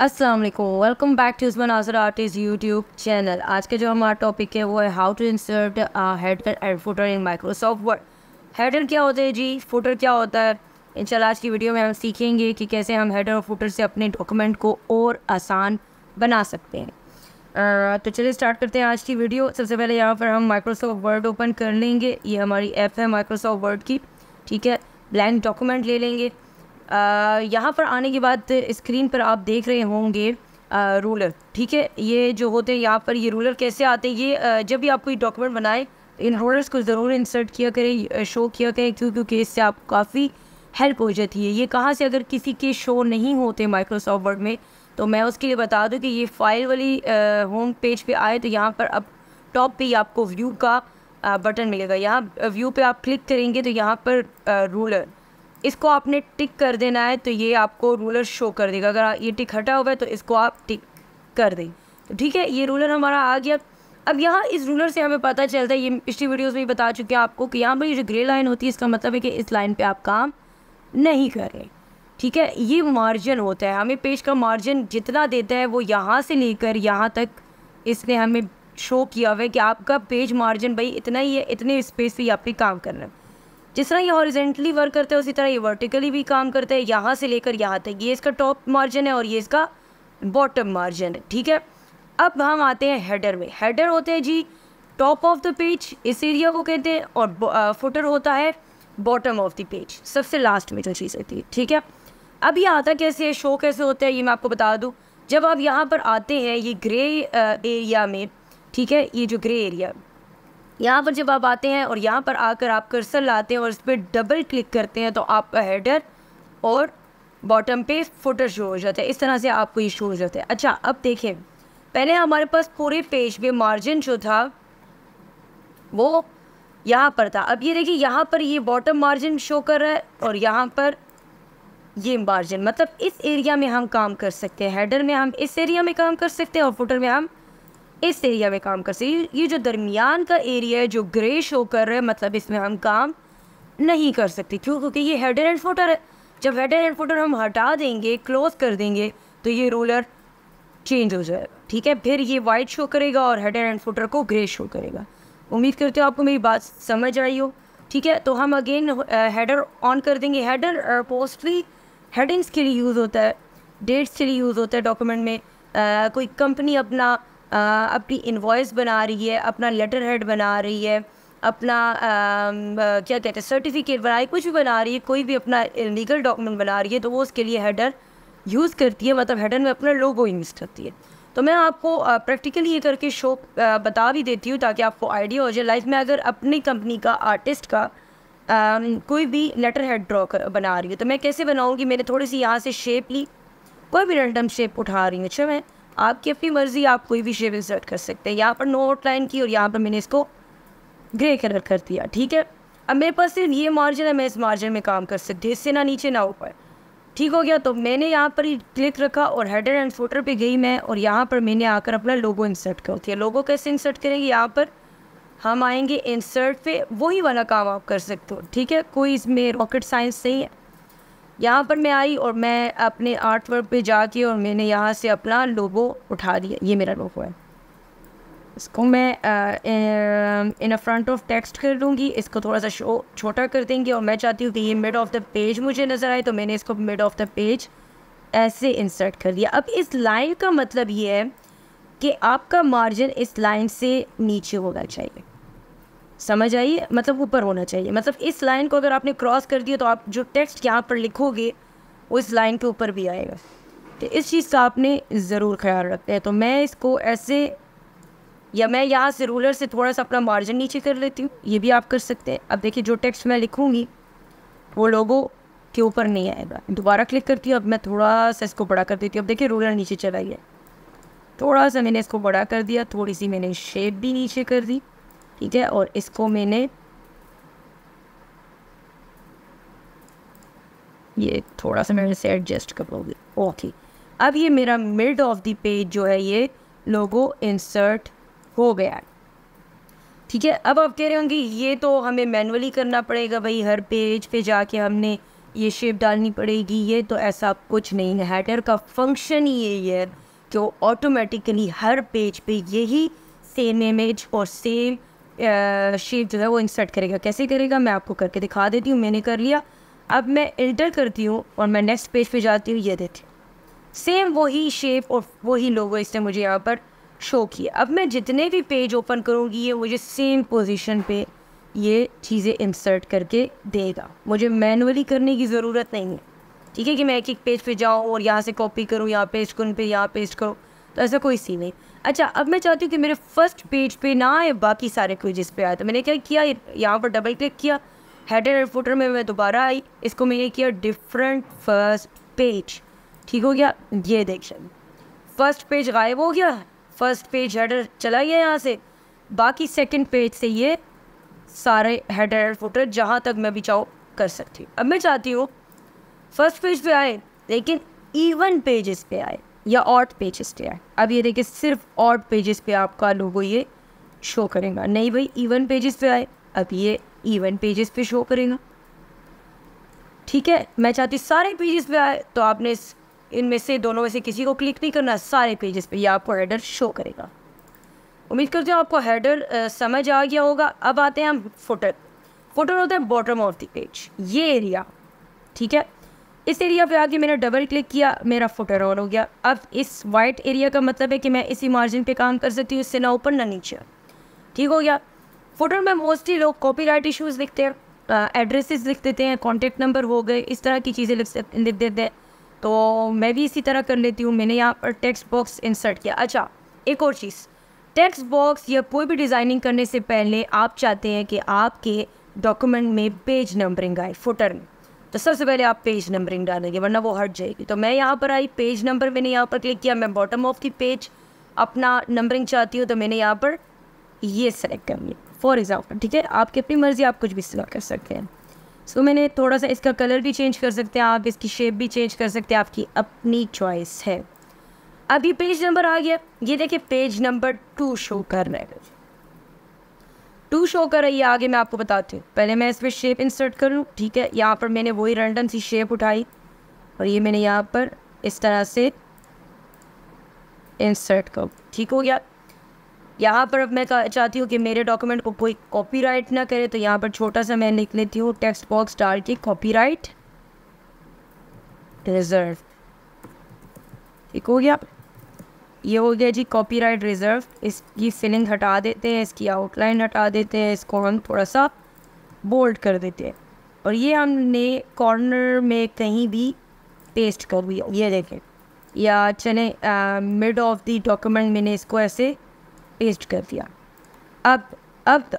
Aslam welcome back to Usman Azhar artist YouTube channel आज के जो हमारा टॉपिक है वो है how to insert header and footer in Microsoft Word header क्या होता है जी फुटर क्या होता है इंशाल्लाह आज की वीडियो में हम सीखेंगे कि कैसे हम हेडर और फुटर से अपने डॉक्यूमेंट को और आसान बना सकते हैं तो चलिए स्टार्ट करते हैं आज की वीडियो सबसे पहले यहाँ पर हम माइक्रोसॉफ्ट वर्ड ओपन कर लेंगे ये हमारी ऐप है माइक्रोसॉफ्ट वर्ड की ठीक है ब्लैंक डॉक्यूमेंट ले लेंगे यहाँ पर आने के बाद स्क्रीन पर आप देख रहे होंगे रूलर ठीक है ये जो होते हैं यहाँ पर ये रूलर कैसे आते हैं ये जब भी आप कोई डॉक्यूमेंट बनाए इन रूलर्स को ज़रूर इंसर्ट किया करें शो किया करें क्यों क्योंकि इससे आप काफ़ी हेल्प हो जाती है ये कहाँ से अगर किसी के शो नहीं होते माइक्रोसॉफ्ट वर्ड में तो मैं उसके लिए बता दूं कि ये फाइल वाली होम पेज पे आए तो यहाँ पर अब टॉप पे ही आपको व्यू का आ, बटन मिलेगा यहाँ व्यू पे आप क्लिक करेंगे तो यहाँ पर आ, रूलर इसको आपने टिक कर देना है तो ये आपको रूलर शो कर देगा अगर ये टिक हटा हुआ है तो इसको आप टिक कर दें तो ठीक है ये रूलर हमारा आ गया अब यहाँ इस रूलर से हमें पता चलता है ये पिछली वीडियोज़ में बता चुके हैं आपको कि यहाँ पर जो ग्रे लाइन होती है इसका मतलब है कि इस लाइन पर आप काम नहीं कर रहे ठीक है ये मार्जिन होता है हमें पेज का मार्जिन जितना देता है वो यहाँ से लेकर यहाँ तक इसने हमें शो किया हुआ है कि आपका पेज मार्जिन भाई इतना ही है इतने स्पेस से ही आपने काम करना है जिस तरह ये हॉरिजेंटली वर्क करता है उसी तरह ये वर्टिकली भी काम करता है यहाँ से लेकर यहाँ तक ये इसका टॉप मार्जिन है और ये इसका बॉटम मार्जिन है ठीक है अब हम आते हैं हेडर में हेडर होते हैं जी टॉप ऑफ द पेज इस एरिया को कहते हैं और फुटर होता है बॉटम ऑफ द पेज सबसे लास्ट में जो चीज़ होती है ठीक है अब ये आता कैसे है शो कैसे होता है ये मैं आपको बता दूँ जब आप यहाँ पर आते हैं ये ग्रे एरिया में ठीक है ये जो ग्रे एरिया यहाँ पर जब आप आते हैं और यहाँ पर आकर आप कर्सर लाते हैं और इस पर डबल क्लिक करते हैं तो आपका हेडर और बॉटम पे फोटर शो हो जाता है इस तरह से आपको ये शो हो जाता है अच्छा अब देखें पहले हमारे पास पूरे पेज पे मार्जिन जो था वो यहाँ पर था अब ये देखिए यहाँ पर ये बॉटम मार्जिन शो कर रहा है और यहाँ पर ये मार्जिन मतलब इस एरिया में हम काम कर सकते हैं हेडर में हम इस एरिया में काम कर सकते हैं और फुटर में हम इस एरिया में काम कर सकते ये जो दरमियान का एरिया है जो ग्रे शो कर रहा है मतलब इसमें हम काम नहीं कर सकते क्यों क्योंकि ये हेडर एंड फोटर है जब हेडर एंड फोटर हम हटा देंगे क्लोज कर देंगे तो ये रोलर चेंज हो जाएगा ठीक है फिर ये वाइट शो करेगा और हेडर एंड फोटर को ग्रे शो करेगा उम्मीद करते हो आपको मेरी बात समझ आई हो ठीक है तो हम अगेन हेडर ऑन कर देंगे हेडर पोस्टली हेडिंग्स के लिए यूज़ होता है डेट्स के लिए यूज़ होता है डॉक्यूमेंट में आ, uh, कोई कंपनी अपना अपनी इन्वॉइस बना रही है अपना लेटर हेड बना रही है अपना आ, क्या कहते हैं सर्टिफिकेट बना रही कुछ भी बना रही है कोई भी अपना लीगल डॉक्यूमेंट बना रही है तो वो उसके लिए हेडर यूज़ करती है मतलब हेडर में अपना लोगो यूज़ करती है तो मैं आपको प्रैक्टिकली ये करके शो बता भी देती हूँ ताकि आपको आइडिया हो जाए लाइफ में अगर अपनी कंपनी का आर्टिस्ट का आ, कोई भी लेटर हेड ड्रॉ बना रही हूँ तो मैं कैसे बनाऊँगी मैंने थोड़ी सी यहाँ से शेप ली कोई भी रैंडम शेप उठा रही हूँ अच्छा मैं आपकी अपनी मर्ज़ी आप कोई भी शेप इंसर्ट कर सकते हैं यहाँ पर नो आउटलाइन की और यहाँ पर मैंने इसको ग्रे कलर कर दिया ठीक है अब मेरे पास सिर्फ ये मार्जिन है मैं इस मार्जिन में काम कर सकती हूँ इससे ना नीचे ना ऊपर ठीक हो गया तो मैंने यहाँ पर ही क्लिक रखा और हेडर एंड फोटर पे गई मैं और यहाँ पर मैंने आकर अपना लोगो इंसर्ट कर दिया लोगो कैसे इंसर्ट करेंगे यहाँ पर हम आएंगे इंसर्ट पे वही वाला काम आप कर सकते हो ठीक है कोई इसमें रॉकेट साइंस नहीं है यहाँ पर मैं आई और मैं अपने आर्ट वर्क पर जाके और मैंने यहाँ से अपना लोगो उठा दिया ये मेरा लोगो है इसको मैं इन फ्रंट ऑफ टेक्स्ट कर दूँगी इसको थोड़ा सा शो छोटा कर देंगे और मैं चाहती हूँ कि ये मिड ऑफ द पेज मुझे नज़र आए तो मैंने इसको मिड ऑफ द पेज ऐसे इंसर्ट कर दिया अब इस लाइन का मतलब ये है कि आपका मार्जिन इस लाइन से नीचे होना चाहिए समझ आई मतलब ऊपर होना चाहिए मतलब इस लाइन को अगर आपने क्रॉस कर दिया तो आप जो टेक्स्ट यहाँ पर लिखोगे वो इस लाइन के ऊपर भी आएगा तो इस चीज़ का आपने ज़रूर ख्याल रखते हैं तो मैं इसको ऐसे या मैं यहाँ से रूलर से थोड़ा सा अपना मार्जिन नीचे कर लेती हूँ ये भी आप कर सकते हैं अब देखिए जो टेक्स्ट मैं लिखूँगी वो लोगों के ऊपर नहीं आएगा दोबारा क्लिक करती हूँ अब मैं थोड़ा सा इसको बड़ा कर देती हूँ अब देखिए रूलर नीचे चला गया थोड़ा सा मैंने इसको बड़ा कर दिया थोड़ी सी मैंने शेप भी नीचे कर दी ठीक है और इसको मैंने ये थोड़ा सा मेरे से एडजस्ट लूँगी ओके अब ये मेरा मिड ऑफ द पेज जो है ये लोगो इंसर्ट हो गया ठीक है अब आप कह रहे होंगे ये तो हमें मैनुअली करना पड़ेगा भाई हर पेज पे जाके हमने ये शेप डालनी पड़ेगी ये तो ऐसा कुछ नहीं है हैटर का फंक्शन ही यही है कि वो ऑटोमेटिकली हर पेज पे यही सेम इमेज और सेम शेप जो है वो इंसर्ट करेगा कैसे करेगा मैं आपको करके दिखा देती हूँ मैंने कर लिया अब मैं इंटर करती हूँ और मैं नेक्स्ट पेज पे जाती हूँ ये देती सेम वही शेप और वही लोगो इसने मुझे यहाँ पर शो किया अब मैं जितने भी पेज ओपन करूँगी ये मुझे सेम पोजिशन पर ये चीज़ें इंसर्ट करके देगा मुझे मैनुअली करने की ज़रूरत नहीं है ठीक है कि मैं एक एक पेज पे जाऊँ और यहाँ से कॉपी करूँ यहाँ पेस्ट करूँ फिर यहाँ पेस्ट करूँ तो ऐसा कोई सीन नहीं अच्छा अब मैं चाहती हूँ कि मेरे फर्स्ट पेज पे ना आए बाकी सारे पेजेस पे आए तो मैंने क्या किया यहाँ पर डबल क्लिक किया हेडर और फुटर में मैं दोबारा आई इसको मैंने किया डिफरेंट फर्स्ट पेज ठीक हो गया ये देख फर्स्ट पेज गायब हो गया फर्स्ट पेज हेडर चला गया यहाँ से बाकी सेकंड पेज से ये सारे हेडर एंड फुटर जहाँ तक मैं भी बिचाओ कर सकती हूँ अब मैं चाहती हूँ फर्स्ट पेज पे आए लेकिन इवन पेजेस पे आए या ऑट पेजेस पे है अब ये देखिए सिर्फ ऑट पेजेस पे आपका लोगो ये शो करेगा नहीं भाई इवन पेजेस पे आए अब ये इवन पेजेस पे शो करेगा ठीक है मैं चाहती सारे पेजेस पे आए तो आपने इस इनमें से दोनों में से किसी को क्लिक नहीं करना सारे पेजेस पे ये आपको हेडर शो करेगा उम्मीद करते हैं आपको हेडर समझ आ गया होगा अब आते हैं हम फुटर फुटर होता है बॉटम ऑफ द पेज ये एरिया ठीक है इस एरिया पे आके मैंने डबल क्लिक किया मेरा फुटर ऑन हो गया अब इस वाइट एरिया का मतलब है कि मैं इसी मार्जिन पे काम कर सकती हूँ इससे ना ऊपर ना नीचे ठीक हो गया फुटर में मोस्टली लोग कॉपीराइट इश्यूज लिखते हैं एड्रेसेस लिख देते हैं कॉन्टेक्ट नंबर हो गए इस तरह की चीज़ें लिख लिख देते हैं तो मैं भी इसी तरह कर लेती हूँ मैंने यहाँ पर टेक्स्ट बॉक्स इंसर्ट किया अच्छा एक और चीज़ टेक्स्ट बॉक्स या कोई भी डिज़ाइनिंग करने से पहले आप चाहते हैं कि आपके डॉक्यूमेंट में पेज नंबरिंग आए फुटर में तो सबसे पहले आप पेज नंबरिंग डालेंगे वरना वो हट जाएगी तो मैं यहाँ पर आई पेज नंबर मैंने यहाँ पर क्लिक किया मैं बॉटम ऑफ दी पेज अपना नंबरिंग चाहती हूँ तो मैंने यहाँ पर ये सेलेक्ट कर लिया फॉर एग्ज़ाम्पल ठीक है आपकी अपनी मर्ज़ी आप कुछ भी सिलेक्ट कर सकते हैं सो so, मैंने थोड़ा सा इसका कलर भी चेंज कर सकते हैं आप इसकी शेप भी चेंज कर सकते हैं आपकी अपनी चॉइस है अभी पेज नंबर आ गया ये देखिए पेज नंबर टू शो कर रहे हैं टू शो कर रही है आगे मैं आपको बताती हूँ पहले मैं इस पर शेप इंसर्ट करूँ ठीक है यहाँ पर मैंने वही रैंडम सी शेप उठाई और ये मैंने यहाँ पर इस तरह से इंसर्ट कर ठीक हो गया यहाँ पर अब मैं चाहती हूँ कि मेरे डॉक्यूमेंट को कोई कॉपी ना करे तो यहाँ पर छोटा सा मैं लिख लेती हूँ टेक्स्ट बॉक्स डाल के कॉपी राइट रिजर्व ठीक हो गया ये हो गया जी कॉपीराइट रिज़र्व इसकी फिलिंग हटा देते हैं इसकी आउटलाइन हटा देते हैं इसको हम थोड़ा सा बोल्ड कर देते हैं और ये हमने कॉर्नर में कहीं भी पेस्ट कर दिया ये देखें या चले मिड ऑफ द डॉक्यूमेंट मैंने इसको ऐसे पेस्ट कर दिया अब अब तो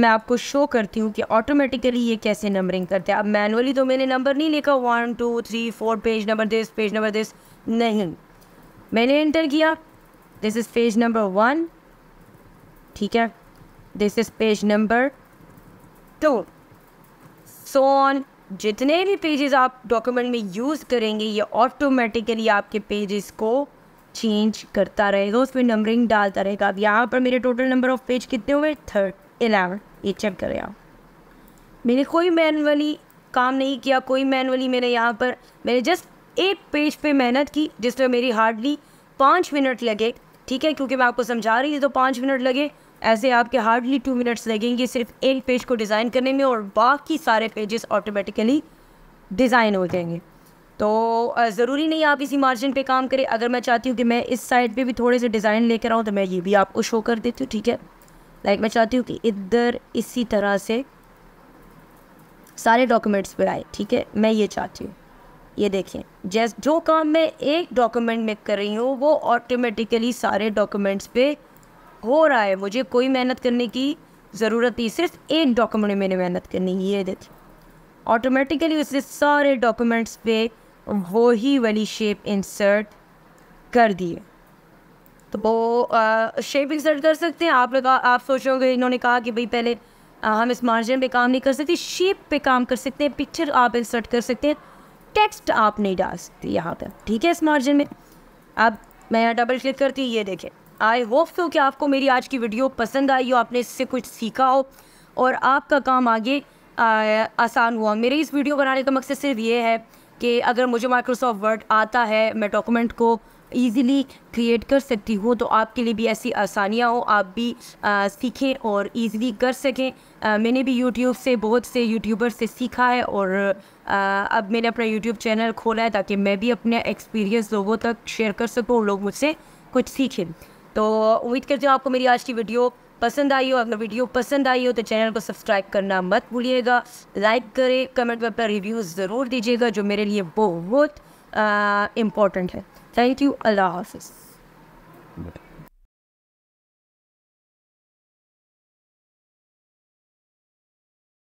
मैं आपको शो करती हूँ कि ऑटोमेटिकली ये कैसे नंबरिंग करते हैं अब मैनुअली तो मैंने नंबर नहीं लिखा one two three four page number this page number this नहीं मैंने एंटर किया this is page number one ठीक है this is page number two so on जितने भी पेजेस आप डॉक्यूमेंट में यूज़ करेंगे ये ऑटोमेटिकली आपके पेजेस को चेंज करता रहेगा उसमें नंबरिंग डालता रहेगा अब यहाँ पर मेरे टोटल नंबर ऑफ पेज कितने हुए थर्ड इलेवन ये चेक करें आप मैंने कोई मैनुअली काम नहीं किया कोई मैनुअली मैंने यहाँ पर मैंने जस्ट एक पेज पे मेहनत की जिसमें मेरी हार्डली पाँच मिनट लगे ठीक है क्योंकि मैं आपको समझा रही थी तो पाँच मिनट लगे ऐसे आपके हार्डली टू मिनट्स लगेंगे सिर्फ एक पेज को डिज़ाइन करने में और बाकी सारे पेजेस ऑटोमेटिकली डिज़ाइन हो जाएंगे तो ज़रूरी नहीं आप इसी मार्जिन पे काम करें अगर मैं चाहती हूँ कि मैं इस साइड पे भी थोड़े से डिज़ाइन लेकर आऊँ तो मैं ये भी आपको शो कर देती हूँ ठीक है लाइक मैं चाहती हूँ कि इधर इसी तरह से सारे डॉक्यूमेंट्स पर आए ठीक है मैं ये चाहती हूँ ये देखें जैस जो काम मैं एक डॉक्यूमेंट में कर रही हूँ वो ऑटोमेटिकली सारे डॉक्यूमेंट्स पे हो रहा है मुझे कोई मेहनत करने की ज़रूरत नहीं सिर्फ एक डॉक्यूमेंट में मैंने मेहनत करनी ये देखें ऑटोमेटिकली उसने सारे डॉक्यूमेंट्स पे वो ही वाली शेप इंसर्ट कर दिए तो वो शेप इंसर्ट कर सकते हैं आप लोग आप सोचोगे इन्होंने कहा कि भाई पहले आ, हम इस मार्जिन पे काम नहीं कर सकते शेप पे काम कर सकते हैं पिक्चर आप इंसर्ट कर सकते हैं टेक्स्ट आप नहीं डाल सकते यहाँ पर ठीक है इस मार्जिन में अब मैं यहाँ डबल क्लिक करती हूँ ये देखें आई होप सो कि आपको मेरी आज की वीडियो पसंद आई हो आपने इससे कुछ सीखा हो और आपका काम आगे आसान हुआ मेरे इस वीडियो बनाने का मकसद सिर्फ ये है कि अगर मुझे माइक्रोसॉफ्ट वर्ड आता है मैं डॉक्यूमेंट को ईज़िली क्रिएट कर सकती हूँ तो आपके लिए भी ऐसी आसानियाँ हो आप भी आ, सीखें और ईज़िली कर सकें मैंने भी यूट्यूब से बहुत से यूट्यूबर से सीखा है और अब मैंने अपना यूट्यूब चैनल खोला है ताकि मैं भी अपने एक्सपीरियंस लोगों तक शेयर कर सकूँ और लोग मुझसे कुछ सीखें तो उम्मीद करती हूँ आपको मेरी आज की वीडियो पसंद आई हो अगर वीडियो पसंद आई हो तो चैनल को सब्सक्राइब करना मत भूलिएगा लाइक करें कमेंट में अपना रिव्यू ज़रूर दीजिएगा जो मेरे लिए बहुत इम्पोर्टेंट है थैंक यू अल्लाह हाफ